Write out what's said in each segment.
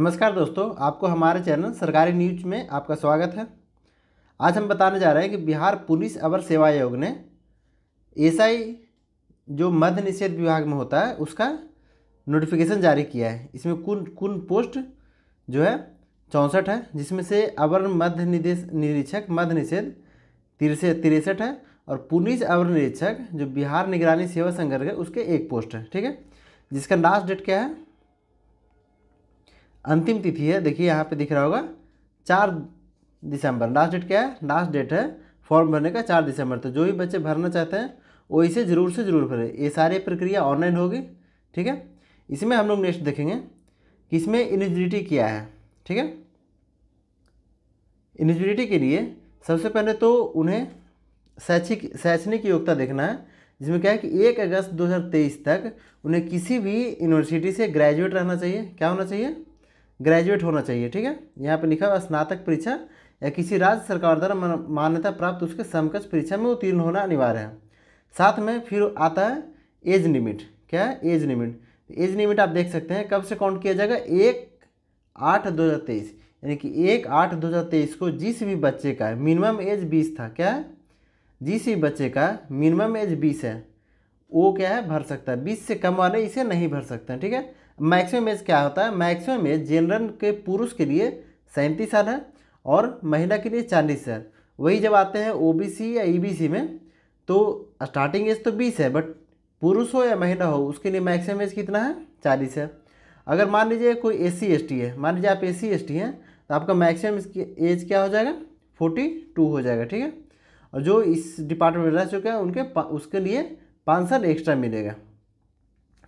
नमस्कार दोस्तों आपको हमारे चैनल सरकारी न्यूज में आपका स्वागत है आज हम बताने जा रहे हैं कि बिहार पुलिस अवर सेवा आयोग ने एसआई जो मध्य निषेध विभाग में होता है उसका नोटिफिकेशन जारी किया है इसमें कुल कुल पोस्ट जो है चौंसठ है जिसमें से अवर मध्य निदेश निरीक्षक मध्य निषेध तिरसे तिरसठ है और पुलिस अवर निरीक्षक जो बिहार निगरानी सेवा संघर्ष है उसके एक पोस्ट है ठीक है जिसका लास्ट डेट क्या है अंतिम तिथि है देखिए यहाँ पे दिख रहा होगा चार दिसंबर लास्ट डेट क्या है लास्ट डेट है फॉर्म भरने का चार दिसंबर तो जो भी बच्चे भरना चाहते हैं वो इसे ज़रूर से ज़रूर भरें ये सारी प्रक्रिया ऑनलाइन होगी ठीक है इसमें हम लोग नेक्स्ट देखेंगे कि इसमें इनिजिलिटी क्या है ठीक है इनिजिलिटी के लिए सबसे पहले तो उन्हें शैक्षिक शैक्षणिक योग्यता देखना है जिसमें क्या है कि एक अगस्त 2023 तक उन्हें किसी भी यूनिवर्सिटी से ग्रेजुएट रहना चाहिए क्या होना चाहिए ग्रेजुएट होना चाहिए ठीक है यहाँ पर लिखा हुआ स्नातक परीक्षा या किसी राज्य सरकार द्वारा मान्यता प्राप्त उसके समकक्ष परीक्षा में उत्तीर्ण होना अनिवार्य है साथ में फिर आता है एज लिमिट क्या है एज लिमिट एज लिमिट आप देख सकते हैं कब से काउंट किया जाएगा एक आठ दो हज़ार तेईस यानी कि एक आठ दो हज़ार तेईस को जिस भी बच्चे का मिनिमम एज बीस था क्या है जिस भी बच्चे का मिनिमम एज बीस है वो क्या है भर सकता है बीस से कम वाले इसे नहीं भर सकते हैं ठीक है मैक्सिमम एज क्या होता है मैक्सिमम एज जनरल के पुरुष के लिए सैंतीस साल है और महिला के लिए चालीस साल वही जब आते हैं ओबीसी या ईबीसी e में तो स्टार्टिंग एज तो बीस है बट पुरुष हो या महिला हो उसके लिए मैक्सिमम एज कितना है चालीस है अगर मान लीजिए कोई एस सी एस टी है मान लीजिए आप एस सी एस टी हैं तो आपका मैक्सिमम एज क्या हो जाएगा फोर्टी टू हो जाएगा ठीक है और जो इस डिपार्टमेंट में रह चुके हैं उनके उसके लिए पाँच साल एक्स्ट्रा मिलेगा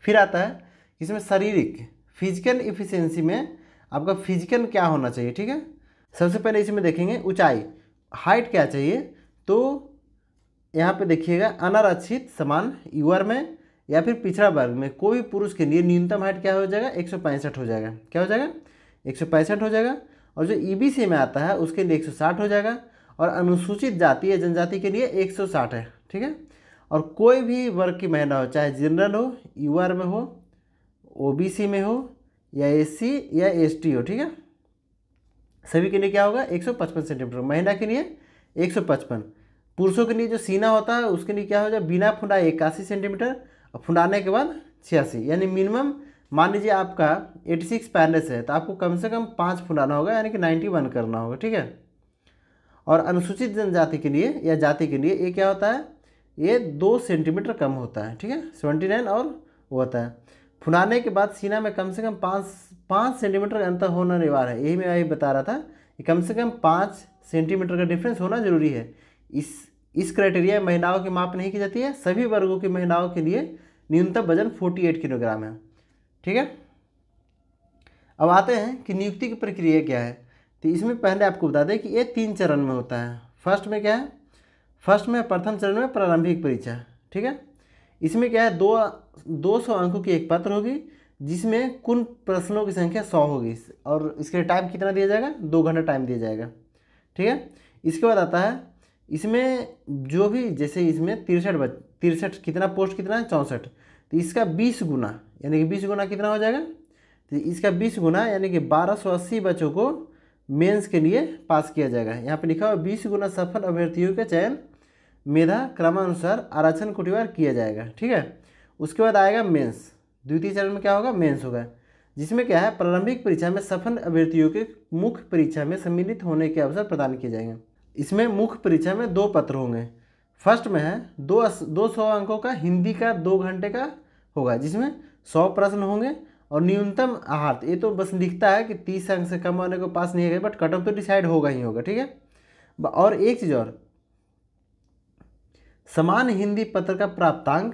फिर आता है इसमें शारीरिक फिजिकल इफिशियंसी में आपका फिजिकल क्या होना चाहिए ठीक है सबसे पहले इसमें देखेंगे ऊंचाई हाइट क्या चाहिए तो यहाँ पे देखिएगा अनारक्षित समान यूआर में या फिर पिछड़ा वर्ग में कोई भी पुरुष के लिए न्यूनतम हाइट क्या हो जाएगा एक हो जाएगा क्या हो जाएगा एक हो जाएगा और जो ई e में आता है उसके लिए एक हो जाएगा और अनुसूचित जाति या जनजाति के लिए एक है ठीक है और कोई भी वर्ग की महिला हो चाहे जनरल हो युवर में हो ओबीसी में हो या एससी या एसटी हो ठीक है सभी के लिए क्या होगा 155 सेंटीमीटर महिला के लिए 155 पुरुषों के लिए जो सीना होता है उसके लिए क्या हो जाए बिना फुंडाए इक्यासी सेंटीमीटर और फुंडाने के बाद छियासी यानी मिनिमम मान लीजिए आपका 86 सिक्स पैलेस है तो आपको कम से कम पाँच फुंडाना होगा यानी कि 91 करना होगा ठीक है और अनुसूचित जनजाति के लिए या जाति के लिए ये क्या होता है ये दो सेंटीमीटर कम होता है ठीक है सेवेंटी नाइन और वो होता है फुनाने के बाद सीना में कम से कम पाँच पाँच सेंटीमीटर का अंतर होना अनिवार्य है यही मैं यही बता रहा था कि कम से कम पाँच सेंटीमीटर का डिफरेंस होना जरूरी है इस इस क्राइटेरिया में महिलाओं की माप नहीं की जाती है सभी वर्गों की महिलाओं के लिए न्यूनतम वजन 48 किलोग्राम है ठीक है अब आते हैं कि नियुक्ति की प्रक्रिया क्या है तो इसमें पहले आपको बता दें कि ये तीन चरण में होता है फर्स्ट में क्या है फर्स्ट में प्रथम चरण में प्रारंभिक परीक्षा ठीक है इसमें क्या है दो दो सौ अंकों की एक पत्र होगी जिसमें कुल प्रश्नों की संख्या सौ होगी और इसके लिए टाइम कितना दिया जाएगा दो घंटा टाइम दिया जाएगा ठीक है इसके बाद आता है इसमें जो भी जैसे इसमें तिरसठ बच तिरसठ कितना पोस्ट कितना है चौंसठ तो इसका बीस गुना यानी कि बीस गुना कितना हो जाएगा तो इसका बीस गुना यानी कि बारह सौ अस्सी बच्चों को मेंस के लिए पास किया जाएगा यहाँ पे लिखा हुआ बीस गुना सफल अभ्यर्थियों का चयन मेधा क्रमानुसार आरक्षण कोटिवार किया जाएगा ठीक है उसके बाद आएगा मेंस द्वितीय चरण में क्या होगा मेंस होगा जिसमें क्या है प्रारंभिक परीक्षा में सफल अभ्यर्थियों के मुख्य परीक्षा में सम्मिलित होने के अवसर प्रदान किए जाएंगे इसमें मुख्य परीक्षा में दो पत्र होंगे फर्स्ट में है दो दो सौ अंकों का हिंदी का दो घंटे का होगा जिसमें सौ प्रश्न होंगे और न्यूनतम आहार ये तो बस लिखता है कि तीस अंक से कम होने को पास नहीं है बट कट ऑफ तो डिसाइड होगा ही होगा ठीक है और एक चीज़ और समान हिंदी पत्र का प्राप्तांक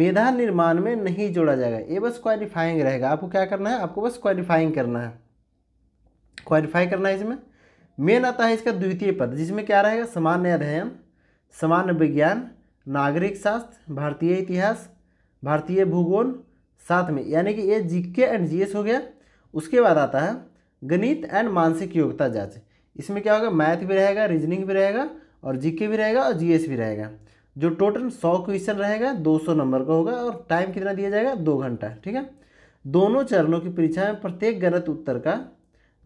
मेधा निर्माण में नहीं जोड़ा जाएगा ये बस क्वालिफाइंग रहेगा आपको क्या करना है आपको बस क्वालिफाइंग करना है क्वालिफाई करना है इसमें मेन आता है इसका द्वितीय पद जिसमें क्या रहेगा सामान्य अध्ययन सामान्य विज्ञान नागरिक शास्त्र भारतीय इतिहास भारतीय भूगोल साथ में यानी कि ये जीके एंड जीएस हो गया उसके बाद आता है गणित एंड मानसिक योग्यता जांच इसमें क्या होगा मैथ भी रहेगा रीजनिंग भी रहेगा और जीके भी रहेगा और जीएस भी रहेगा जो टोटल सौ क्वेश्चन रहेगा दो सौ नंबर का होगा और टाइम कितना दिया जाएगा दो घंटा ठीक है दोनों चरणों की परीक्षा में प्रत्येक गलत उत्तर का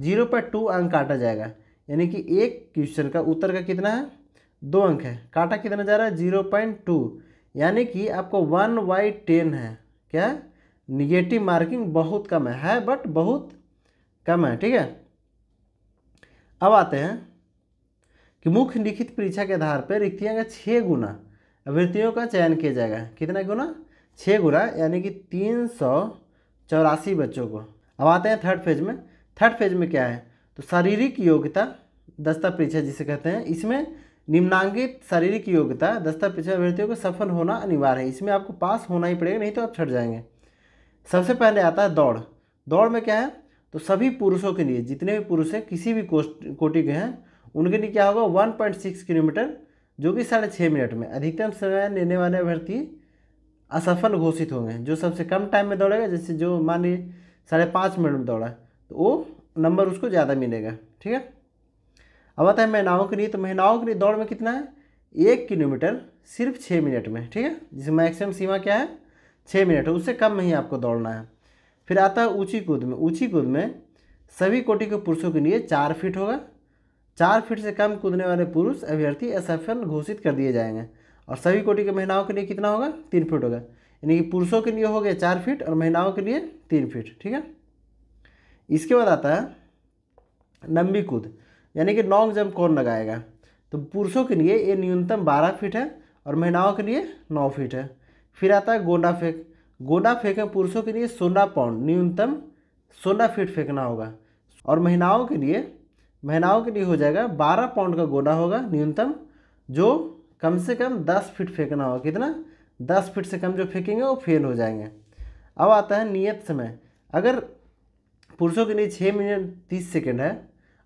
जीरो पर टू अंक काटा जाएगा यानी कि एक क्वेश्चन का उत्तर का कितना है दो अंक है काटा कितना जा रहा है जीरो पॉइंट टू यानी कि आपको वन बाई टेन है क्या है निगेटिव मार्किंग बहुत कम है, है बट बहुत कम है ठीक है अब आते हैं कि मुख्य लिखित परीक्षा के आधार पर रिक्तियाँ का छः गुना अभ्यर्थियों का चयन किया जाएगा कितना गुना छः गुना यानी कि तीन सौ चौरासी बच्चों को अब आते हैं थर्ड फेज में थर्ड फेज में क्या है तो शारीरिक योग्यता दस्ता परीक्षा जिसे कहते हैं इसमें निम्नांकित शारीरिक योग्यता दस्ता परीक्षा अभ्यर्थियों को सफल होना अनिवार्य है इसमें आपको पास होना ही पड़ेगा नहीं तो आप छट जाएंगे सबसे पहले आता है दौड़ दौड़ में क्या है तो सभी पुरुषों के लिए जितने भी पुरुष हैं किसी भी कोटि के हैं उनके लिए क्या होगा वन पॉइंट सिक्स किलोमीटर जो कि साढ़े छः मिनट में अधिकतम समय लेने वाले अभ्यर्थी असफल घोषित होंगे जो सबसे कम टाइम में दौड़ेगा जैसे जो मान लीजिए साढ़े पाँच मिनट में दौड़ा तो वो नंबर उसको ज़्यादा मिलेगा ठीक है अब आता है महिलाओं के लिए तो महिलाओं के लिए दौड़ में कितना है एक किलोमीटर सिर्फ छः मिनट में ठीक है जिसमें मैक्सिमम सीमा क्या है छः मिनट है उससे कम में ही आपको दौड़ना है फिर आता है ऊँची कूद में ऊँची कूद में सभी कोटि के पुरुषों के लिए चार फीट होगा चार फीट से कम कूदने वाले पुरुष अभ्यर्थी असफल घोषित कर दिए जाएंगे और सभी कोटि के महिलाओं के लिए कितना होगा तीन फीट होगा यानी कि पुरुषों के लिए हो गया चार फीट और महिलाओं के लिए तीन फीट ठीक है इसके बाद आता है लंबी कूद यानी कि लॉन्ग जंप कौन लगाएगा तो पुरुषों के लिए ये न्यूनतम बारह फीट है और महिलाओं के लिए नौ फीट है फिर आता है गोंडा फेंक गोंडा फेंक में पुरुषों के लिए सोलह पाउंड न्यूनतम सोलह फीट फेंकना होगा और महिलाओं के लिए महिलाओं के लिए हो जाएगा बारह पाउंड का गोला होगा न्यूनतम जो कम से कम दस फीट फेंकना होगा कितना दस फीट से कम जो फेंकेंगे वो फेल हो जाएंगे अब आता है नियत समय अगर पुरुषों के लिए छः मिनट तीस सेकेंड है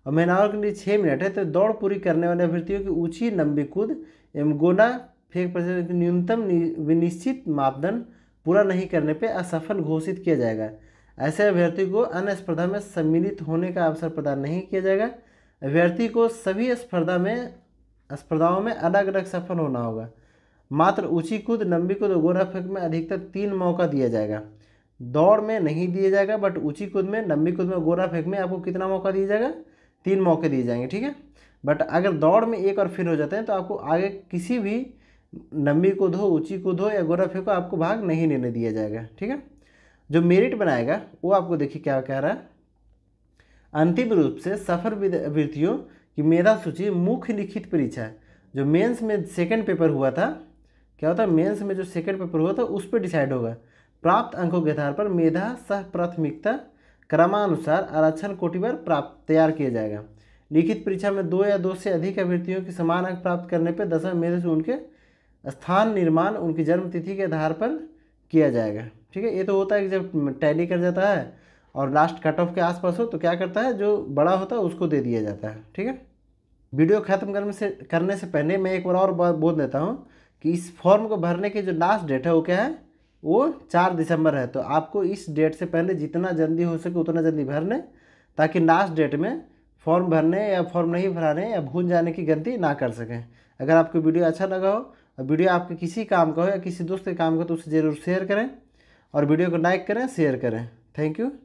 और महिलाओं के लिए छः मिनट है तो दौड़ पूरी करने वाले अभ्यर्थियों की ऊंची लंबी कूद एवं गोला फेंक प्रतिशत न्यूनतम विनिश्चित मापदंड पूरा नहीं करने पर असफल घोषित किया जाएगा ऐसे अभ्यर्थी को अन्य स्पर्धा में सम्मिलित होने का अवसर प्रदान नहीं किया जाएगा अभ्यर्थी को सभी स्पर्धा में स्पर्धाओं में अलग अलग सफल होना होगा मात्र ऊँची कूद लंबी कूद और गोरा फेंक में अधिकतर तीन मौका दिया जाएगा दौड़ में नहीं दिया जाएगा बट ऊँची कूद में लंबी कूद में गोरा फेंक में आपको कितना मौका दिया जाएगा तीन मौके दिए जाएंगे ठीक है बट अगर दौड़ में एक और फिर हो जाते हैं तो आपको आगे किसी भी लंबी कूद हो ऊँची कूद हो या गोरा फेंको आपको भाग नहीं लेने दिया जाएगा ठीक है जो मेरिट बनाएगा वो आपको देखिए क्या कह रहा है अंतिम रूप से सफर अभ्यर्थियों की मेधा सूची मुख्य लिखित परीक्षा जो मेंस में सेकंड पेपर हुआ था क्या होता है मेंस में जो सेकंड पेपर हुआ था उस पर डिसाइड होगा प्राप्त अंकों के आधार पर मेधा सह प्राथमिकता क्रमानुसार आरक्षण कोटिवार प्राप्त तैयार किया जाएगा लिखित परीक्षा में दो या दो से अधिक अभ्यर्थियों के समान अंक प्राप्त करने पर दसवें मेधा से उनके स्थान निर्माण उनकी जन्म तिथि के आधार पर किया जाएगा ठीक है ये तो होता है कि जब टैली कर जाता है और लास्ट कट ऑफ के आसपास हो तो क्या करता है जो बड़ा होता है उसको दे दिया जाता है ठीक है वीडियो ख़त्म करने से करने से पहले मैं एक बार और बोल देता हूँ कि इस फॉर्म को भरने की जो लास्ट डेट है वो क्या है वो चार दिसंबर है तो आपको इस डेट से पहले जितना जल्दी हो सके उतना जल्दी भर लें ताकि लास्ट डेट में फॉर्म भरने या फॉर्म नहीं भराने या भूल जाने की गलती ना कर सकें अगर आपको वीडियो अच्छा लगा हो और वीडियो आपके किसी काम का हो या किसी दोस्त के काम का तो उसे ज़रूर शेयर करें और वीडियो को लाइक करें शेयर करें थैंक यू